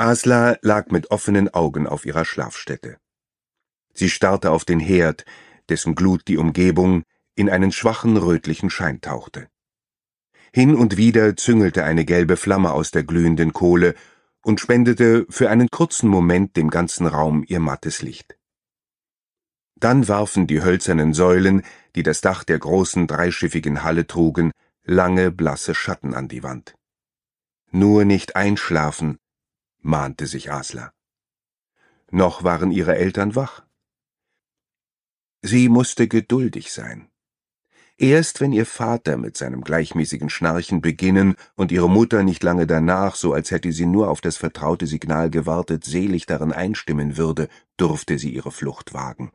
Asla lag mit offenen Augen auf ihrer Schlafstätte. Sie starrte auf den Herd, dessen Glut die Umgebung in einen schwachen rötlichen Schein tauchte. Hin und wieder züngelte eine gelbe Flamme aus der glühenden Kohle und spendete für einen kurzen Moment dem ganzen Raum ihr mattes Licht. Dann warfen die hölzernen Säulen, die das Dach der großen dreischiffigen Halle trugen, lange blasse Schatten an die Wand. Nur nicht einschlafen, mahnte sich Asler. Noch waren ihre Eltern wach. Sie musste geduldig sein. Erst wenn ihr Vater mit seinem gleichmäßigen Schnarchen beginnen und ihre Mutter nicht lange danach, so als hätte sie nur auf das vertraute Signal gewartet, selig darin einstimmen würde, durfte sie ihre Flucht wagen.